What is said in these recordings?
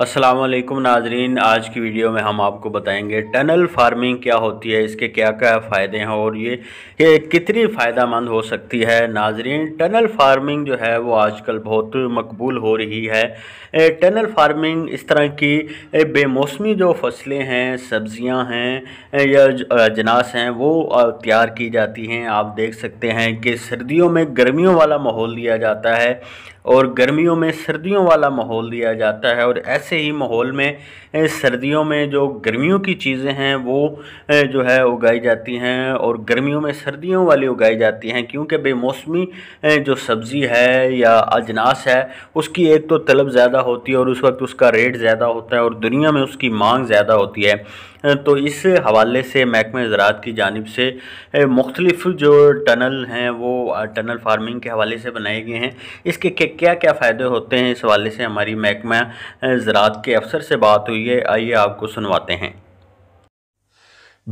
असलम नाजरीन आज की वीडियो में हम आपको बताएंगे टनल फार्मिंग क्या होती है इसके क्या क्या फ़ायदे हैं और ये ये कितनी फ़ायदा मंद हो सकती है नाजरीन टनल फार्मिंग जो है वो आजकल बहुत मकबूल हो रही है टनल फार्मिंग इस तरह की बेमौसमी जो फसलें हैं सब्जियां हैं या अजनास हैं वो तैयार की जाती हैं आप देख सकते हैं कि सर्दियों में गर्मियों वाला माहौल दिया जाता है और गर्मियों में सर्दियों वाला माहौल दिया जाता है और ऐसे ऐसे ही माहौल में सर्दियों में जो गर्मियों की चीज़ें हैं वो जो है उगाई जाती हैं और गर्मियों में सर्दियों वाली उगाई जाती हैं क्योंकि बेमौसमी जो सब्ज़ी है या अजनास है उसकी एक तो तलब ज़्यादा होती है और उस वक्त उसका रेट ज़्यादा होता है और दुनिया में उसकी मांग ज़्यादा होती है तो इस हवाले से महकमे ज़रात की जानब से मुख्तलफ जो टनल हैं वो टनल फार्मिंग के हवाले से बनाए गए हैं इसके क्या क्या फ़ायदे होते हैं इस हवाले से हमारी महकमा ज़रात के अफसर से बात हुई है आइए आपको सुनवाते हैं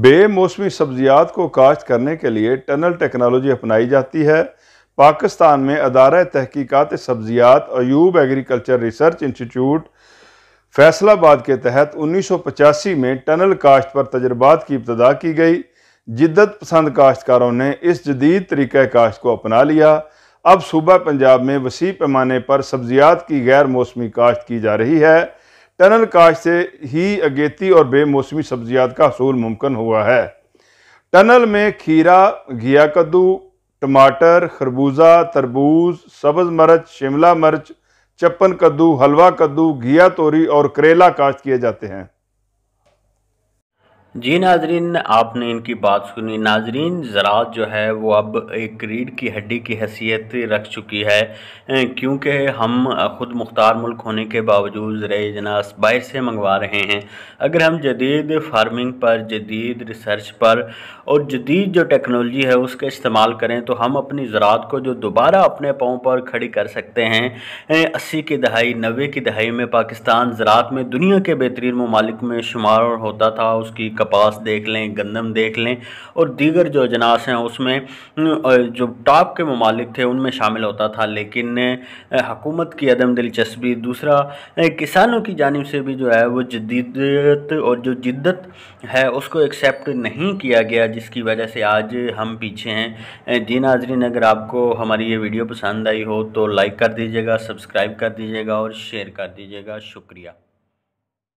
बेमौसमी सब्जियात को काश्त करने के लिए टनल टेक्नोलॉजी अपनाई जाती है पाकिस्तान में अदारा तहकीकत सब्जियात Ayub agriculture research institute Faisalabad के तहत उन्नीस सौ पचासी में टनल काश्त पर तजर्बात की इब्तदा की गई जिद्दत पसंद काश्तकारों ने इस जदीद तरीक़ काश्त को अपना लिया अब सूबा पंजाब में वसी पैमाने पर सब्जियात की गैर मौसमी काश्त की जा रही है टनल काश्त से ही अगेती और बेमौसमी सब्जियात का हसूल मुमकिन हुआ है टनल में खीरा घिया कद्दू टमाटर खरबूजा तरबूज सब्ज़ मरच शिमला मर्च चप्पन कद्दू हलवा कद्दू घिया तोरी और करेला काश्त किए जाते हैं जी नाजरीन आपने इनकी बात सुनी नाजरीन ज़रात जो है वो अब एक रीढ़ की हड्डी की हैसियत रख चुकी है क्योंकि हम ख़ुद मुख्तार मुल्क होने के बावजूद ज़रिए जनास बाहर से मंगवा रहे हैं अगर हम जदीद फार्मिंग पर जदीद रिसर्च पर और जदीद जो टेक्नोलॉजी है उसका इस्तेमाल करें तो हम अपनी ज़रात को जो दोबारा अपने पाँव पर खड़ी कर सकते हैं अस्सी की दहाई नबे की दहाई में पाकिस्तान ज़रात में दुनिया के बेहतरीन ममालिक में शुमार होता था उसकी कपास देख लें गंदम देख लें और दीगर जो अजनास हैं उसमें जो टॉप के ममालिक थे उनमें शामिल होता था लेकिन हकूमत की अदम दिलचस्पी दूसरा किसानों की जानब से भी जो है वो जदीदत और जो जिद्दत है उसको एक्सेप्ट नहीं किया गया जिसकी वजह से आज हम पीछे हैं जी नाजरीन अगर आपको हमारी ये वीडियो पसंद आई हो तो लाइक कर दीजिएगा सब्सक्राइब कर दीजिएगा और शेयर कर दीजिएगा शुक्रिया